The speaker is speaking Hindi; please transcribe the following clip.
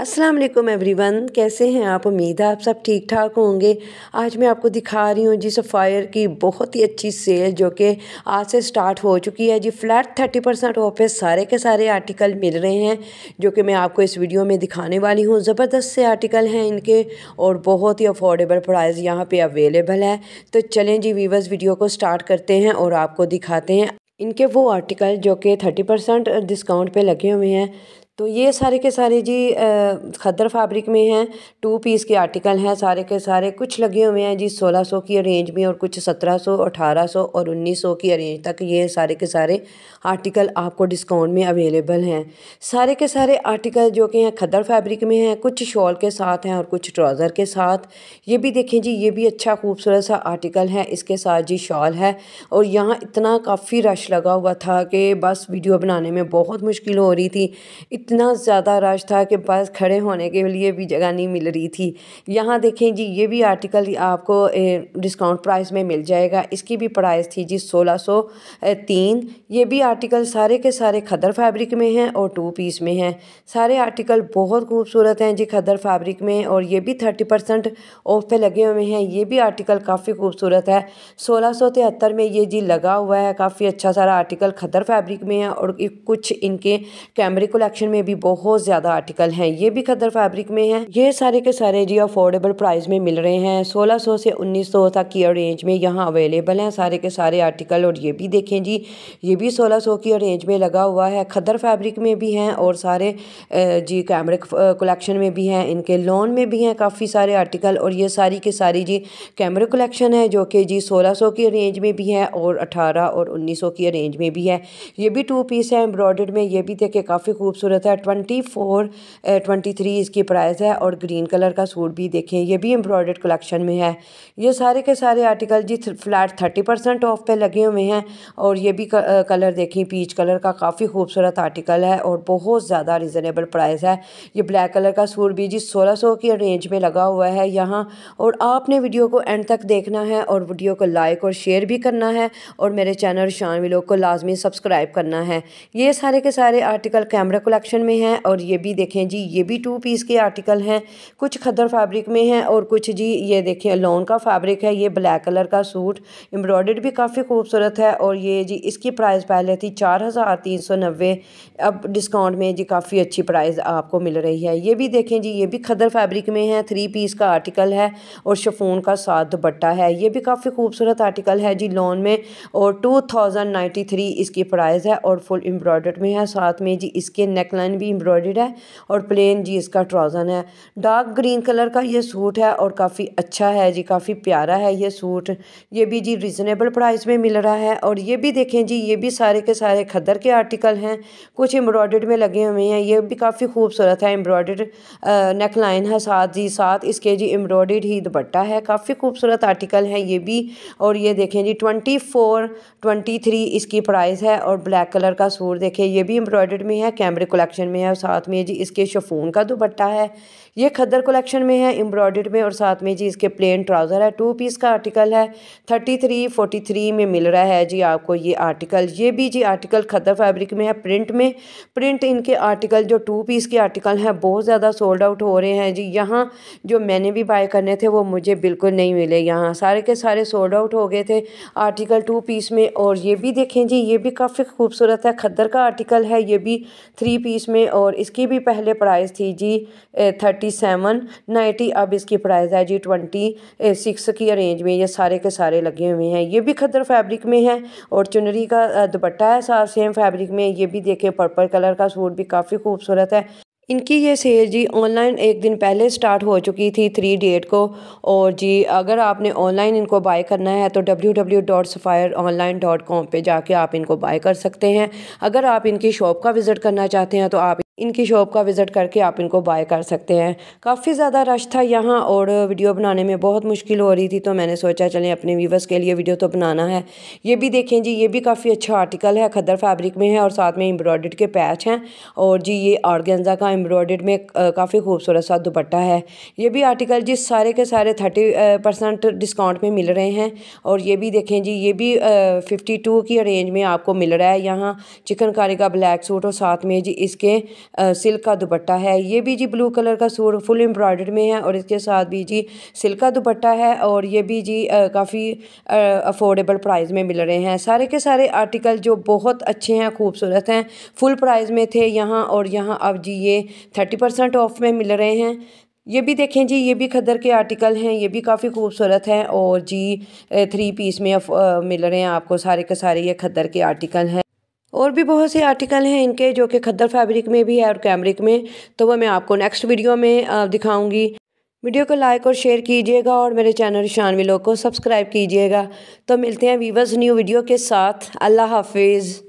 अस्सलाम वालेकुम एवरीवन कैसे हैं आप उम्मीद है आप सब ठीक ठाक होंगे आज मैं आपको दिखा रही हूँ जी सफ़ायर की बहुत ही अच्छी सेल जो कि आज से स्टार्ट हो चुकी है जी फ्लैट थर्टी परसेंट ऑफ है सारे के सारे आर्टिकल मिल रहे हैं जो कि मैं आपको इस वीडियो में दिखाने वाली हूँ ज़बरदस्त से आर्टिकल हैं इनके और बहुत ही अफोर्डेबल प्राइस यहाँ पर अवेलेबल है तो चलें जी वीवर्स वीडियो को स्टार्ट करते हैं और आपको दिखाते हैं इनके वो आर्टिकल जो कि थर्टी परसेंट डिस्काउंट पे लगे हुए हैं तो ये सारे के सारे जी खद्दर फैब्रिक में हैं टू पीस के आर्टिकल हैं सारे के सारे कुछ लगे हुए हैं जी सोलह सौ की अरेंज में और कुछ सत्रह सौ अठारह सौ और उन्नीस सौ की अरेंज तक ये सारे के सारे आर्टिकल आपको डिस्काउंट में अवेलेबल हैं सारे के सारे आर्टिकल जो कि हैं खद्दर फैब्रिक में हैं कुछ शॉल के साथ हैं और कुछ ट्राउज़र के साथ ये भी देखें जी ये भी अच्छा खूबसूरत सा आर्टिकल है इसके साथ जी शॉल है और यहाँ इतना काफ़ी रश लगा हुआ था कि बस वीडियो बनाने में बहुत मुश्किल हो रही थी इतना ज़्यादा रश था कि बस खड़े होने के लिए भी जगह नहीं मिल रही थी यहाँ देखें जी ये भी आर्टिकल आपको डिस्काउंट प्राइस में मिल जाएगा इसकी भी प्राइस थी जी सोलह सौ तीन ये भी आर्टिकल सारे के सारे खदर फैब्रिक में हैं और टू पीस में हैं सारे आर्टिकल बहुत खूबसूरत हैं जी खदर फैब्रिक में और ये भी थर्टी परसेंट ऑफ पे लगे हुए हैं ये भी आर्टिकल काफ़ी खूबसूरत है सोलह सौ तिहत्तर में ये जी लगा हुआ है काफ़ी अच्छा सारा आर्टिकल खदर फैब्रिक में है और कुछ इनके कैमरे कलेक्शन में में भी बहुत ज़्यादा आर्टिकल हैं ये भी खदर फैब्रिक में है ये सारे के सारे जी अफोर्डेबल प्राइस में मिल रहे हैं 1600 से 1900 तक की रेंज में यहाँ अवेलेबल हैं सारे के सारे आर्टिकल और ये भी देखें जी ये भी 1600 की रेंज में लगा हुआ है खदर फैब्रिक में भी हैं और सारे जी कैमरे कलेक्शन में भी हैं इनके लोन में भी हैं काफ़ी सारे आर्टिकल और ये सारी के सारी जी कैमरे कलेक्शन है जो कि जी सोलह की रेंज में भी है और अठारह और उन्नीस की रेंज में भी है ये भी टू पीस है एम्ब्रॉयड में ये भी देखे काफ़ी खूबसूरत खूबसूरत है ट्वेंटी फोर ट्वेंटी थ्री इसकी प्राइस है और ग्रीन कलर का सूट भी देखें ये भी एम्ब्रॉयडर्ड कलेक्शन में है ये सारे के सारे आर्टिकल जी फ्लैट थर्टी परसेंट ऑफ पे लगे हुए हैं और ये भी कलर देखें पीच कलर का काफ़ी खूबसूरत आर्टिकल है और बहुत ज़्यादा रिजनेबल प्राइस है ये ब्लैक कलर का सूट भी जी सोलह सौ की रेंज में लगा हुआ है यहाँ और आपने वीडियो को एंड तक देखना है और वीडियो को लाइक और शेयर भी करना है और मेरे चैनल शान विलोक को लाजमी सब्सक्राइब करना है ये सारे के सारे आर्टिकल कैमरा कलेक्शन कलेक्शन में हैं और ये भी देखें जी ये भी टू पीस के आर्टिकल हैं कुछ खदर फैब्रिक में हैं और कुछ जी ये देखें लॉन का फैब्रिक है ये ब्लैक कलर का सूट एम्ब्रॉयड भी काफ़ी खूबसूरत है और ये जी इसकी प्राइस पहले थी चार हज़ार तीन सौ नब्बे अब डिस्काउंट में जी काफ़ी अच्छी प्राइस आपको मिल रही है ये भी देखें जी ये भी खदर फैब्रिक में है थ्री पीस का आर्टिकल है और शफून का साथ दुपट्टा है ये भी काफ़ी खूबसूरत आर्टिकल है जी लॉन में और टू थाउजेंड नाइन्टी थ्री इसकी प्राइस है और फुल एम्ब्रॉयड में है साथ में जी इसके नेक नेकलाइन भी एम्ब्रॉयड है और प्लेन जी इसका ट्राउज़न है डार्क ग्रीन कलर का ये सूट है और काफ़ी अच्छा है जी काफ़ी प्यारा है ये सूट ये भी जी रिजनेबल प्राइस में मिल रहा है और ये भी देखें जी ये भी सारे के सारे खदर के आर्टिकल हैं कुछ एम्ब्रॉयड में लगे हुए हैं ये भी काफ़ी खूबसूरत है एम्ब्रॉयड नेकलाइन है साथ जी साथ इसके जी एम्ब्रॉयड ही दुपट्टा है काफ़ी खूबसूरत आर्टिकल है ये भी और ये देखें जी ट्वेंटी फोर ट्वेंटी थ्री इसकी प्राइस है और ब्लैक कलर का सूट देखें ये भी एम्ब्रॉयड में है कैमरे कोलेक्ट कलेक्शन में है और साथ में जी इसके शफून का दुपट्टा है ये खद्दर कलेक्शन में है एम्ब्रॉयड में और साथ में जी इसके प्लेन ट्राउज़र है टू पीस का आर्टिकल है थर्टी थ्री फोर्टी थ्री में मिल रहा है जी आपको ये आर्टिकल ये भी जी आर्टिकल खद्दर फैब्रिक में है प्रिंट में प्रिंट इनके आर्टिकल जो टू पीस के आर्टिकल हैं बहुत ज़्यादा सोल्ड आउट हो रहे हैं जी यहाँ जो मैंने भी बाय करने थे वो मुझे बिल्कुल नहीं मिले यहाँ सारे के सारे सोल्ड आउट हो गए थे आर्टिकल टू पीस में और ये भी देखें जी ये भी काफ़ी खूबसूरत है खद्दर का आर्टिकल है ये भी थ्री पीस में और इसकी भी पहले प्राइस थी जी थर्टी एटी सेवन नाइन्टी अब इसकी प्राइस है जी ट्वेंटी सिक्स की रेंज में ये सारे के सारे लगे हुए हैं ये भी खदर फैब्रिक में है और चुनरी का दुपट्टा है साफ सेम फैब्रिक में ये भी देखें पर्पल कलर का सूट भी काफ़ी खूबसूरत है इनकी ये सेल जी ऑनलाइन एक दिन पहले स्टार्ट हो चुकी थी थ्री डेट को और जी अगर आपने ऑनलाइन इनको बाय करना है तो W W dot Sapphire online dot com पर जाके आप इनको बाय कर सकते हैं अगर आप इनकी शॉप का विज़िट करना चाहते हैं तो आप इनकी शॉप का विज़िट करके आप इनको बाय कर सकते हैं काफ़ी ज़्यादा रश था यहाँ और वीडियो बनाने में बहुत मुश्किल हो रही थी तो मैंने सोचा चलें अपने व्यूवर्स के लिए वीडियो तो बनाना है ये भी देखें जी ये भी काफ़ी अच्छा आर्टिकल है खदर फैब्रिक में है और साथ में एम्ब्रॉयड के पैच हैं और जी ये ऑर्गेंजा का एम्ब्रॉयड में काफ़ी खूबसूरत सा दुपट्टा है ये भी आर्टिकल जी सारे के सारे थर्टी परसेंट डिस्काउंट में मिल रहे हैं और ये भी देखें जी ये भी फिफ्टी टू की रेंज में आपको मिल रहा है यहाँ चिकनकारी का ब्लैक सूट और साथ में जी इसके सिल्क का दुपट्टा है ये भी जी ब्लू कलर का सूट फुल एम्ब्रॉयडर में है और इसके साथ भी जी सिल्क का दुपट्टा है और ये भी जी काफ़ी अफोर्डेबल प्राइस में मिल रहे हैं सारे के सारे आर्टिकल जो बहुत अच्छे हैं खूबसूरत हैं फुल प्राइज़ में थे यहाँ और यहाँ अब जी ये थर्टी परसेंट ऑफ में मिल रहे हैं ये भी देखें जी ये भी खदर के आर्टिकल हैं ये भी काफ़ी खूबसूरत हैं और जी थ्री पीस में मिल रहे हैं आपको सारे के सारे ये खदर के आर्टिकल हैं और भी बहुत से आर्टिकल हैं इनके जो कि खद्दर फैब्रिक में भी है और कैमरिक में तो वह मैं आपको नेक्स्ट वीडियो में दिखाऊंगी वीडियो को लाइक और शेयर कीजिएगा और मेरे चैनल शान विलो को सब्सक्राइब कीजिएगा तो मिलते हैं वीवर्स न्यू वीडियो के साथ अल्लाह हाफिज़